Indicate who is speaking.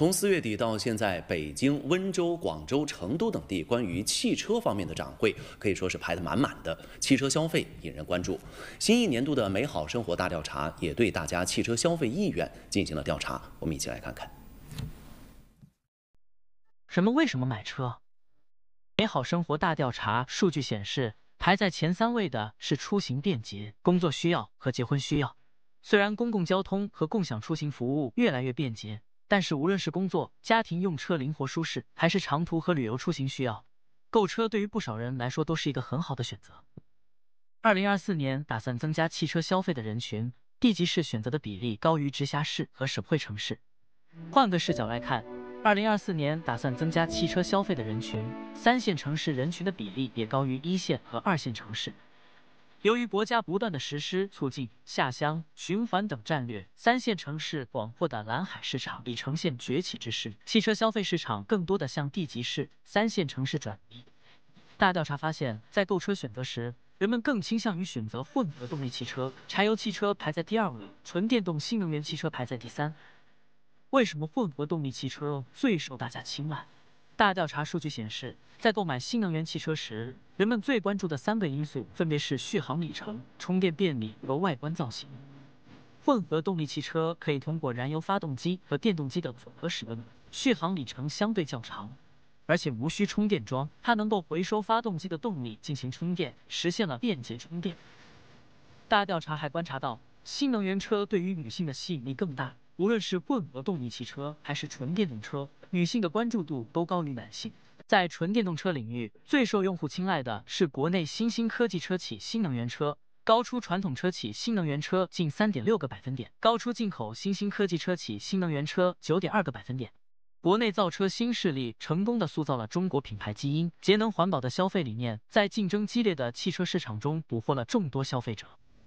Speaker 1: 从四月底到现在，北京、温州、广州、成都等地关于汽车方面的展会可以说是排的满满的，汽车消费引人关注。新一年度的美好生活大调查也对大家汽车消费意愿进行了调查，我们一起来看看。
Speaker 2: 人们为什么买车？美好生活大调查数据显示，排在前三位的是出行便捷、工作需要和结婚需要。虽然公共交通和共享出行服务越来越便捷。但是无论是工作、家庭用车灵活舒适，还是长途和旅游出行需要，购车对于不少人来说都是一个很好的选择。二零二四年打算增加汽车消费的人群，地级市选择的比例高于直辖市和省会城市。换个视角来看，二零二四年打算增加汽车消费的人群，三线城市人群的比例也高于一线和二线城市。由于国家不断的实施促进下乡、循环等战略，三线城市广阔的蓝海市场已呈现崛起之势，汽车消费市场更多的向地级市、三线城市转移。大调查发现，在购车选择时，人们更倾向于选择混合动力汽车，柴油汽车排在第二位，纯电动新能源汽车排在第三。为什么混合动力汽车最受大家青睐？大调查数据显示，在购买新能源汽车时，人们最关注的三个因素分别是续航里程、充电便利和外观造型。混合动力汽车可以通过燃油发动机和电动机的混合使用，续航里程相对较长，而且无需充电桩，它能够回收发动机的动力进行充电，实现了便捷充电。大调查还观察到，新能源车对于女性的吸引力更大。无论是混合动力汽车还是纯电动车，女性的关注度都高于男性。在纯电动车领域，最受用户青睐的是国内新兴科技车企新能源车，高出传统车企新能源车近三点六个百分点，高出进口新兴科技车企新能源车九点二个百分点。国内造车新势力成功的塑造了中国品牌基因，节能环保的消费理念，在竞争激烈的汽车市场中捕获了众多消费者。